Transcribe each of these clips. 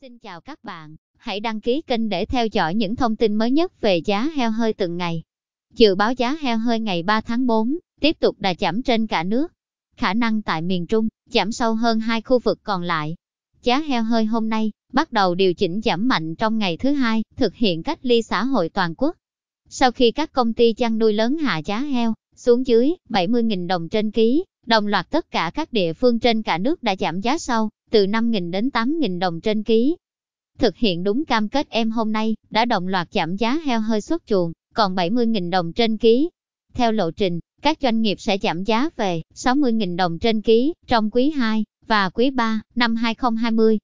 Xin chào các bạn, hãy đăng ký kênh để theo dõi những thông tin mới nhất về giá heo hơi từng ngày. Dự báo giá heo hơi ngày 3 tháng 4 tiếp tục đà giảm trên cả nước. Khả năng tại miền Trung giảm sâu hơn hai khu vực còn lại. Giá heo hơi hôm nay bắt đầu điều chỉnh giảm mạnh trong ngày thứ hai, thực hiện cách ly xã hội toàn quốc. Sau khi các công ty chăn nuôi lớn hạ giá heo xuống dưới 70.000 đồng trên ký, đồng loạt tất cả các địa phương trên cả nước đã giảm giá sâu từ 5.000 đến 8.000 đồng trên ký. Thực hiện đúng cam kết em hôm nay, đã đồng loạt giảm giá heo hơi xuất chuồng, còn 70.000 đồng trên ký. Theo lộ trình, các doanh nghiệp sẽ giảm giá về 60.000 đồng trên ký trong quý 2 và quý 3 năm 2020.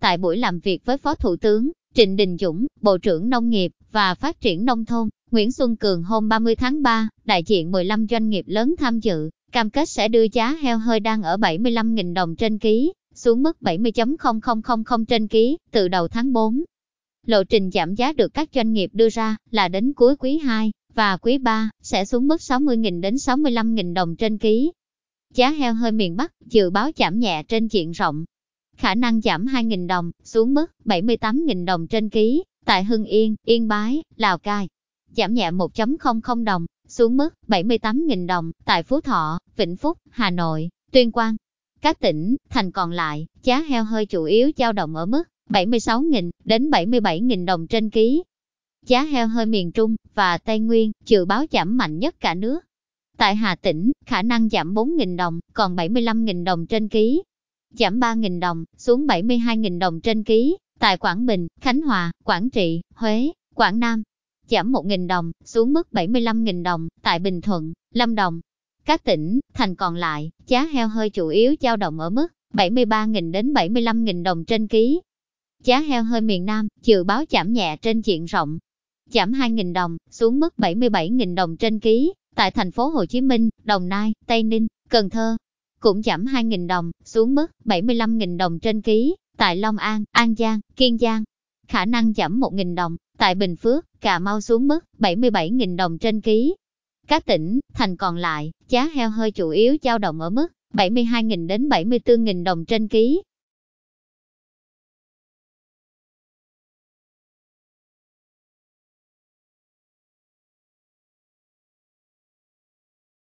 Tại buổi làm việc với Phó Thủ tướng Trịnh Đình Dũng, Bộ trưởng Nông nghiệp và Phát triển Nông thôn, Nguyễn Xuân Cường hôm 30 tháng 3, đại diện 15 doanh nghiệp lớn tham dự, cam kết sẽ đưa giá heo hơi đang ở 75.000 đồng trên ký xuống mức 70 000 trên ký từ đầu tháng 4. Lộ trình giảm giá được các doanh nghiệp đưa ra là đến cuối quý 2 và quý 3 sẽ xuống mức 60.000 đến 65.000 đồng trên ký. Giá heo hơi miền Bắc dự báo giảm nhẹ trên diện rộng. Khả năng giảm 2.000 đồng xuống mức 78.000 đồng trên ký tại Hưng Yên, Yên Bái, Lào Cai. Giảm nhẹ 1.00 đồng xuống mức 78.000 đồng tại Phú Thọ, Vĩnh Phúc, Hà Nội, Tuyên Quang. Các tỉnh, thành còn lại, giá heo hơi chủ yếu dao động ở mức 76.000 đến 77.000 đồng trên ký. Giá heo hơi miền Trung và Tây Nguyên dự báo giảm mạnh nhất cả nước. Tại Hà Tĩnh, khả năng giảm 4.000 đồng, còn 75.000 đồng trên ký. Giảm 3.000 đồng, xuống 72.000 đồng trên ký. Tại Quảng Bình, Khánh Hòa, Quảng Trị, Huế, Quảng Nam, giảm 1.000 đồng, xuống mức 75.000 đồng. Tại Bình Thuận, Lâm Đồng, các tỉnh, thành còn lại, giá heo hơi chủ yếu dao động ở mức 73.000 đến 75.000 đồng trên ký. Giá heo hơi miền Nam, dự báo giảm nhẹ trên diện rộng, giảm 2.000 đồng, xuống mức 77.000 đồng trên ký. Tại thành phố Hồ Chí Minh, Đồng Nai, Tây Ninh, Cần Thơ, cũng giảm 2.000 đồng, xuống mức 75.000 đồng trên ký. Tại Long An, An Giang, Kiên Giang, khả năng giảm 1.000 đồng. Tại Bình Phước, Cà Mau xuống mức 77.000 đồng trên ký. Các tỉnh, thành còn lại, giá heo hơi chủ yếu dao động ở mức 72.000 đến 74.000 đồng trên ký,